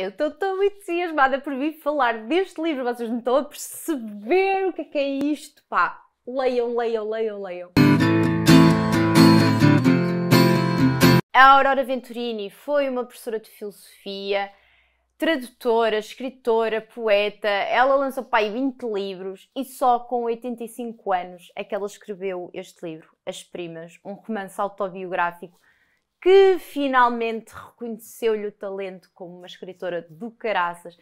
Eu estou tão entusiasmada por vir falar deste livro, vocês não estão a perceber o que é que é isto, pá. Leiam, leiam, leiam, leiam. A Aurora Venturini foi uma professora de filosofia, tradutora, escritora, poeta. Ela lançou pai 20 livros e só com 85 anos é que ela escreveu este livro, As Primas, um romance autobiográfico que finalmente reconheceu-lhe o talento como uma escritora do caraças.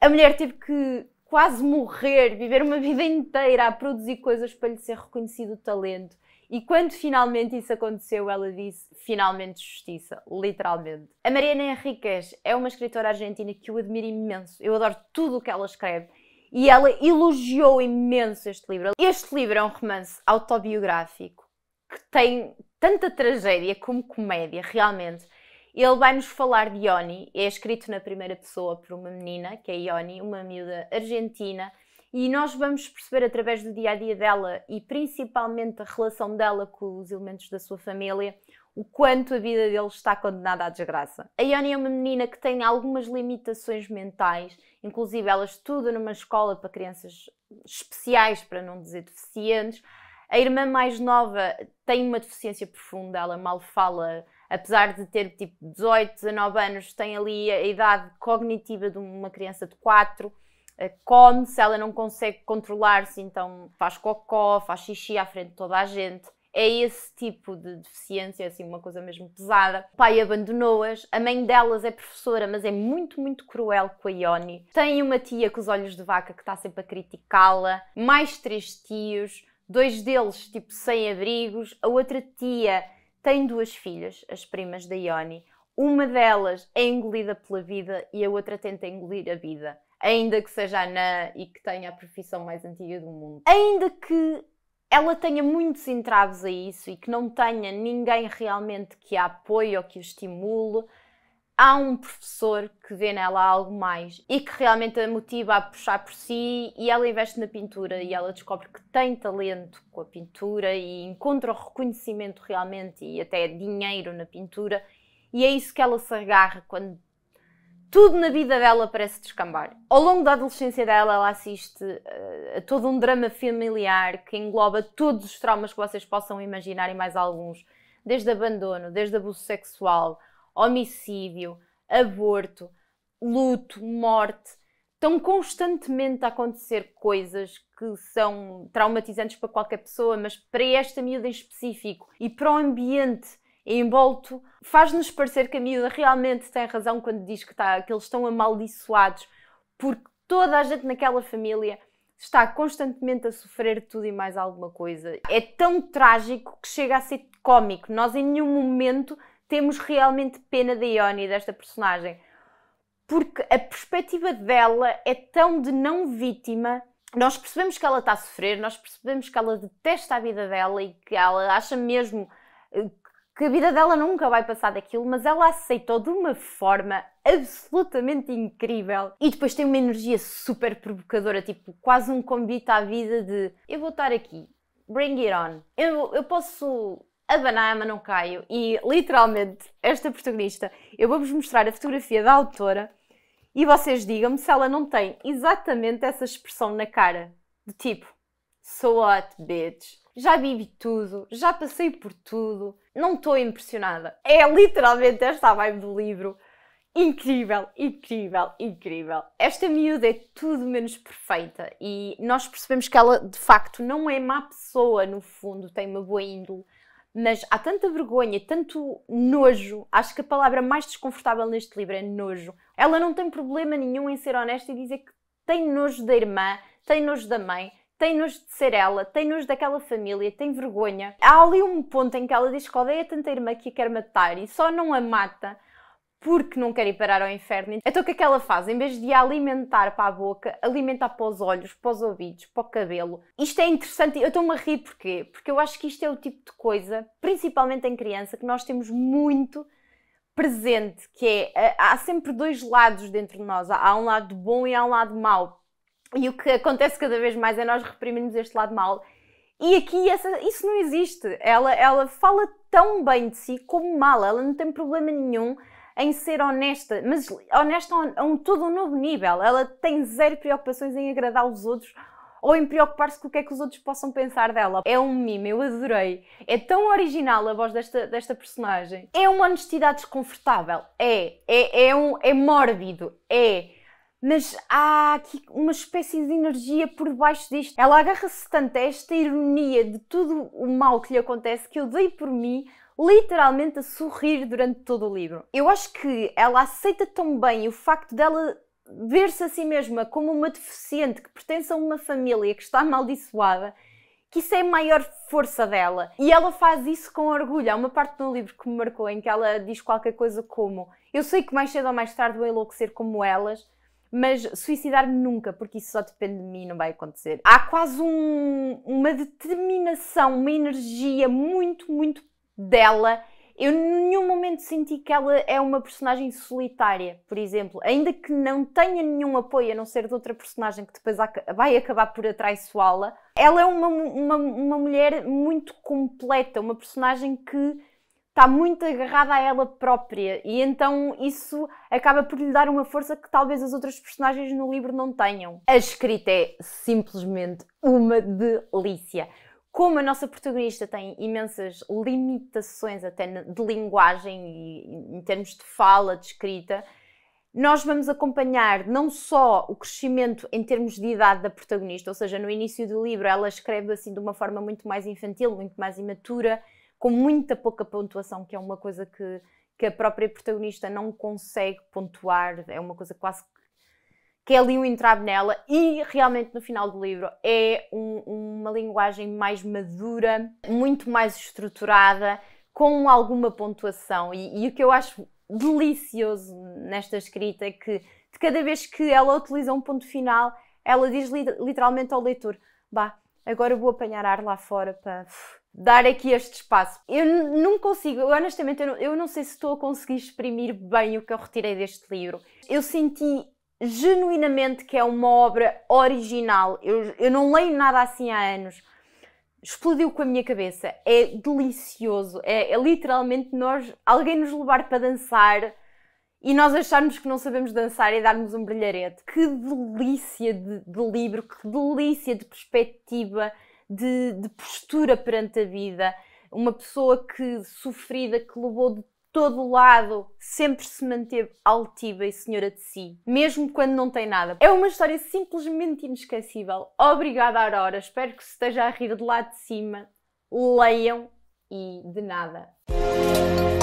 A mulher teve que quase morrer, viver uma vida inteira a produzir coisas para lhe ser reconhecido o talento. E quando finalmente isso aconteceu, ela disse finalmente justiça, literalmente. A Mariana Henriquez é uma escritora argentina que eu admiro imenso. Eu adoro tudo o que ela escreve e ela elogiou imenso este livro. Este livro é um romance autobiográfico que tem tanta tragédia como comédia, realmente. Ele vai-nos falar de Ioni, é escrito na primeira pessoa por uma menina, que é Ioni, uma miúda argentina, e nós vamos perceber através do dia a dia dela e principalmente a relação dela com os elementos da sua família o quanto a vida deles está condenada à desgraça. A Ioni é uma menina que tem algumas limitações mentais, inclusive ela estuda numa escola para crianças especiais, para não dizer deficientes a irmã mais nova tem uma deficiência profunda, ela mal fala, apesar de ter tipo 18, 19 anos, tem ali a idade cognitiva de uma criança de 4. Eh, Come, se ela não consegue controlar-se, então faz cocó, faz xixi à frente de toda a gente. É esse tipo de deficiência, assim, uma coisa mesmo pesada. O pai abandonou-as, a mãe delas é professora, mas é muito, muito cruel com a Ioni. Tem uma tia com os olhos de vaca que está sempre a criticá-la, mais três tios dois deles tipo sem abrigos, a outra tia tem duas filhas, as primas da Ioni. Uma delas é engolida pela vida e a outra tenta engolir a vida, ainda que seja anã e que tenha a profissão mais antiga do mundo. Ainda que ela tenha muitos entraves a isso e que não tenha ninguém realmente que a apoie ou que o estimule, há um professor que vê nela algo mais e que realmente a motiva a puxar por si e ela investe na pintura e ela descobre que tem talento com a pintura e encontra reconhecimento realmente e até dinheiro na pintura e é isso que ela se agarra quando tudo na vida dela parece descambar. Ao longo da adolescência dela, ela assiste eh, a todo um drama familiar que engloba todos os traumas que vocês possam imaginar e mais alguns, desde abandono, desde abuso sexual, homicídio, aborto, luto, morte. Estão constantemente a acontecer coisas que são traumatizantes para qualquer pessoa, mas para esta miúda em específico e para o ambiente envolto, faz-nos parecer que a miúda realmente tem razão quando diz que, tá, que eles estão amaldiçoados, porque toda a gente naquela família está constantemente a sofrer tudo e mais alguma coisa. É tão trágico que chega a ser cômico. Nós em nenhum momento temos realmente pena da Ione, desta personagem, porque a perspectiva dela é tão de não vítima. Nós percebemos que ela está a sofrer, nós percebemos que ela detesta a vida dela e que ela acha mesmo eh, que a vida dela nunca vai passar daquilo, mas ela aceitou de uma forma absolutamente incrível. E depois tem uma energia super provocadora, tipo quase um convite à vida de eu vou estar aqui, bring it on. Eu, eu posso a banana mas não caio. E literalmente, esta protagonista, eu vou-vos mostrar a fotografia da autora e vocês digam-me se ela não tem exatamente essa expressão na cara, de tipo, so what, bitch. Já vivi tudo, já passei por tudo, não estou impressionada. É literalmente esta a vibe do livro. Incrível, incrível, incrível. Esta miúda é tudo menos perfeita e nós percebemos que ela de facto não é má pessoa no fundo, tem uma boa índole, mas há tanta vergonha, tanto nojo. Acho que a palavra mais desconfortável neste livro é nojo. Ela não tem problema nenhum em ser honesta e dizer que tem nojo da irmã, tem nojo da mãe, tem nojo de ser ela, tem nojo daquela família, tem vergonha. Há ali um ponto em que ela diz que odeia tanta irmã que a quer matar e só não a mata porque não querem parar ao inferno. Então o que é que ela faz? Em vez de alimentar para a boca, alimenta para os olhos, para os ouvidos, para o cabelo. Isto é interessante, eu estou-me a rir porquê? Porque eu acho que isto é o tipo de coisa, principalmente em criança, que nós temos muito presente, que é, eh, há sempre dois lados dentro de nós, há um lado bom e há um lado mau. E o que acontece cada vez mais é nós reprimirmos este lado mau. E aqui essa, isso não existe. Ela, ela fala tão bem de si como mal, ela não tem problema nenhum em ser honesta, mas honesta a um todo um novo nível. Ela tem zero preocupações em agradar os outros ou em preocupar-se com o que é que os outros possam pensar dela. É um mimo, eu adorei. É tão original a voz desta, desta personagem. É uma honestidade desconfortável. É, é, é, um, é mórbido. É. Mas há aqui uma espécie de energia por baixo disto. Ela agarra-se tanto a esta ironia de tudo o mal que lhe acontece que eu dei por mim literalmente a sorrir durante todo o livro. Eu acho que ela aceita tão bem o facto dela ver-se a si mesma como uma deficiente que pertence a uma família que está amaldiçoada, que isso é a maior força dela. E ela faz isso com orgulho. Há uma parte do livro que me marcou em que ela diz qualquer coisa como: Eu sei que mais cedo ou mais tarde vou enlouquecer como elas. Mas suicidar-me nunca, porque isso só depende de mim, não vai acontecer. Há quase um, uma determinação, uma energia muito, muito dela, eu em nenhum momento senti que ela é uma personagem solitária, por exemplo. Ainda que não tenha nenhum apoio, a não ser de outra personagem que depois vai acabar por atraiçoá-la, ela é uma, uma, uma mulher muito completa, uma personagem que está muito agarrada a ela própria e então isso acaba por lhe dar uma força que talvez as outras personagens no livro não tenham. A escrita é simplesmente uma delícia como a nossa protagonista tem imensas limitações até de linguagem e em termos de fala, de escrita, nós vamos acompanhar não só o crescimento em termos de idade da protagonista, ou seja, no início do livro ela escreve assim de uma forma muito mais infantil, muito mais imatura, com muita pouca pontuação, que é uma coisa que, que a própria protagonista não consegue pontuar, é uma coisa quase que é ali um entrave nela e realmente no final do livro é um, uma linguagem mais madura, muito mais estruturada, com alguma pontuação. E, e, o que eu acho delicioso nesta escrita é que de cada vez que ela utiliza um ponto final, ela diz li literalmente ao leitor: Bah, agora vou apanhar ar lá fora para dar aqui este espaço. Eu não consigo, eu, honestamente, eu não, eu não sei se estou a conseguir exprimir bem o que eu retirei deste livro. Eu senti genuinamente que é uma obra original. Eu, eu não leio nada assim há anos. Explodiu com a minha cabeça. É delicioso. É, é literalmente nós, alguém nos levar para dançar e nós acharmos que não sabemos dançar e darmos um brilharete. Que delícia de, de livro, que delícia de perspectiva, de, de, postura perante a vida. Uma pessoa que sofrida, que levou de todo lado, sempre se manteve altiva e senhora de si, mesmo quando não tem nada. É uma história simplesmente inesquecível. Obrigada, Aurora. Espero que se esteja a rir de lá de cima. Leiam e de nada.